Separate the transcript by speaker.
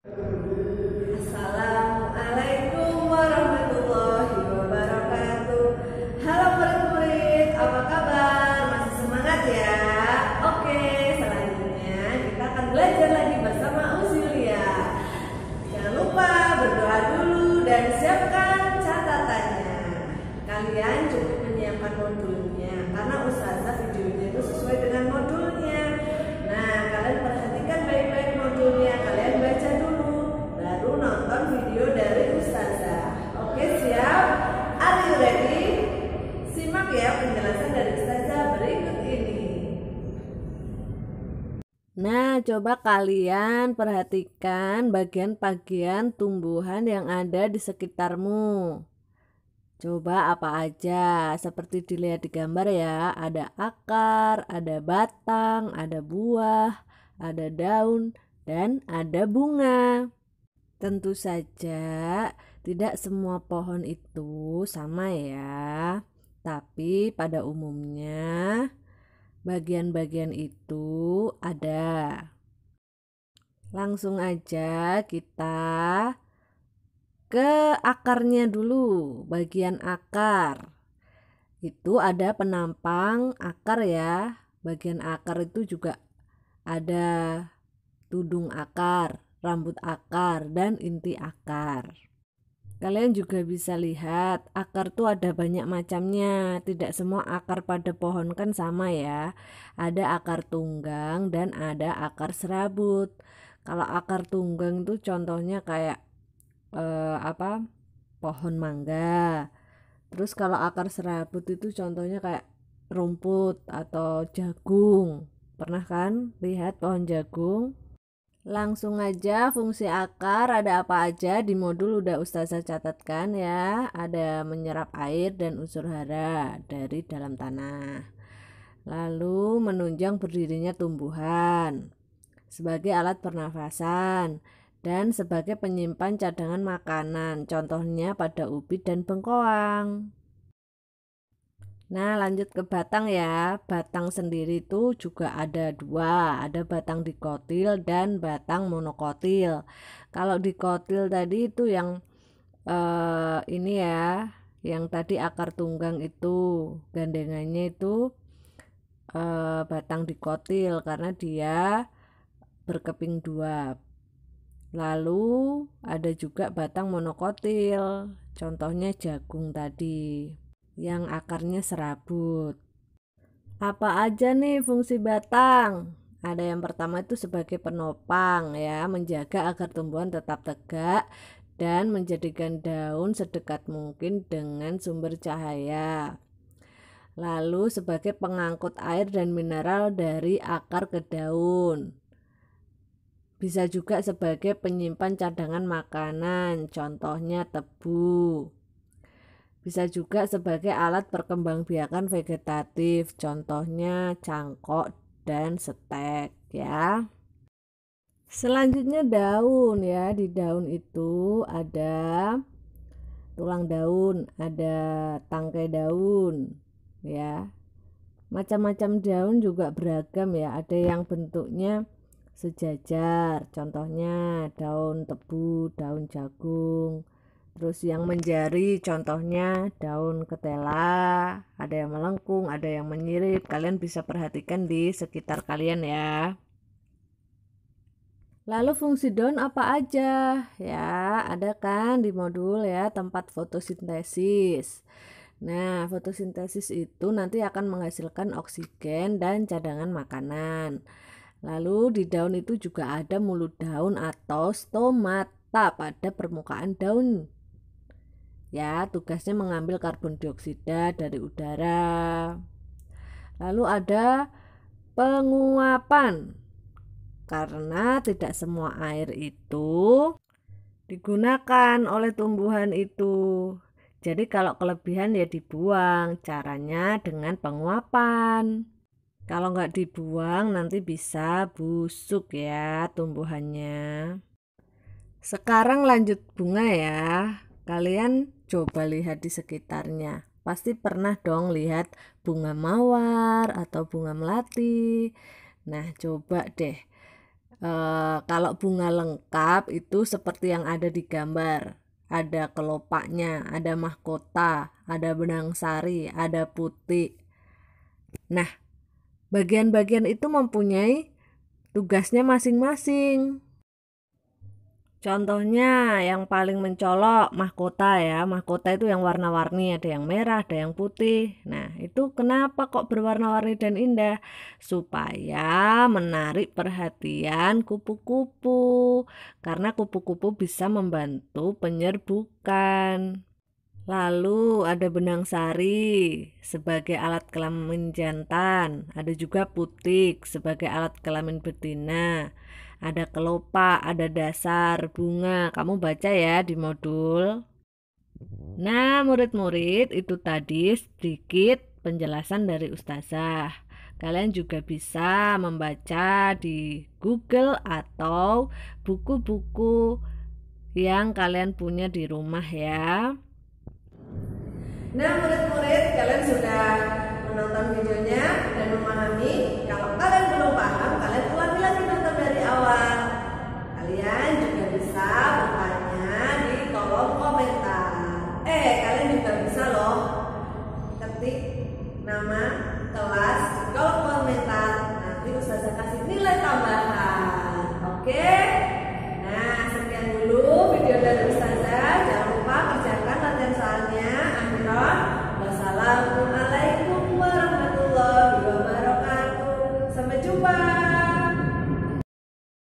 Speaker 1: Assalamualaikum warahmatullahi wabarakatuh Halo murid-murid, apa kabar? Masih semangat ya? Oke, selanjutnya kita akan belajar lagi bersama Uzil ya Jangan lupa berdoa dulu dan siapkan catatannya Kalian cukup
Speaker 2: coba kalian perhatikan bagian-bagian tumbuhan yang ada di sekitarmu. Coba apa aja, seperti dilihat di gambar ya, ada akar, ada batang, ada buah, ada daun, dan ada bunga. Tentu saja, tidak semua pohon itu sama ya, tapi pada umumnya bagian-bagian itu ada. Langsung aja kita ke akarnya dulu, bagian akar. Itu ada penampang akar ya. Bagian akar itu juga ada tudung akar, rambut akar, dan inti akar. Kalian juga bisa lihat akar tuh ada banyak macamnya. Tidak semua akar pada pohon kan sama ya. Ada akar tunggang dan ada akar serabut. Kalau akar tunggang tuh contohnya kayak eh, apa? pohon mangga. Terus kalau akar serabut itu contohnya kayak rumput atau jagung. Pernah kan lihat pohon jagung? Langsung aja fungsi akar ada apa aja di modul udah Ustazah catatkan ya. Ada menyerap air dan unsur hara dari dalam tanah. Lalu menunjang berdirinya tumbuhan sebagai alat pernafasan dan sebagai penyimpan cadangan makanan, contohnya pada ubi dan bengkoang. Nah, lanjut ke batang ya. Batang sendiri itu juga ada dua, ada batang dikotil dan batang monokotil. Kalau dikotil tadi itu yang eh, ini ya, yang tadi akar tunggang itu gandengannya itu eh, batang dikotil karena dia berkeping dua. Lalu ada juga batang monokotil, contohnya jagung tadi yang akarnya serabut. Apa aja nih fungsi batang? Ada yang pertama itu sebagai penopang ya, menjaga agar tumbuhan tetap tegak dan menjadikan daun sedekat mungkin dengan sumber cahaya. Lalu sebagai pengangkut air dan mineral dari akar ke daun. Bisa juga sebagai penyimpan cadangan makanan, contohnya tebu. Bisa juga sebagai alat perkembangbiakan vegetatif, contohnya cangkok dan stek ya. Selanjutnya daun ya, di daun itu ada tulang daun, ada tangkai daun ya. Macam-macam daun juga beragam ya, ada yang bentuknya sejajar, contohnya daun tebu, daun jagung, Terus yang menjari contohnya daun ketela, ada yang melengkung, ada yang menyirip. Kalian bisa perhatikan di sekitar kalian ya. Lalu fungsi daun apa aja? Ya, ada kan di modul ya tempat fotosintesis. Nah, fotosintesis itu nanti akan menghasilkan oksigen dan cadangan makanan. Lalu di daun itu juga ada mulut daun atau stomata pada permukaan daun Ya, tugasnya mengambil karbon dioksida dari udara. Lalu ada penguapan. Karena tidak semua air itu digunakan oleh tumbuhan itu. Jadi kalau kelebihan ya dibuang, caranya dengan penguapan. Kalau nggak dibuang nanti bisa busuk ya tumbuhannya. Sekarang lanjut bunga ya. Kalian coba lihat di sekitarnya. Pasti pernah dong lihat bunga mawar atau bunga melati. Nah, coba deh. E, kalau bunga lengkap itu seperti yang ada di gambar. Ada kelopaknya, ada mahkota, ada benang sari, ada putih. Nah, bagian-bagian itu mempunyai tugasnya masing-masing. Contohnya yang paling mencolok mahkota ya. Mahkota itu yang warna-warni, ada yang merah, ada yang putih. Nah, itu kenapa kok berwarna-warni dan indah? Supaya menarik perhatian kupu-kupu. Karena kupu-kupu bisa membantu penyerbukan. Lalu ada benang sari sebagai alat kelamin jantan, ada juga putik sebagai alat kelamin betina, ada kelopak, ada dasar, bunga. Kamu baca ya di modul. Nah, murid-murid, itu tadi sedikit penjelasan dari ustazah. Kalian juga bisa membaca di Google atau buku-buku yang kalian punya di rumah ya.
Speaker 1: Nah murid-murid kalian sudah menonton videonya dan memahami Kalau kalian belum paham kalian ulangi lagi nonton dari awal Kalian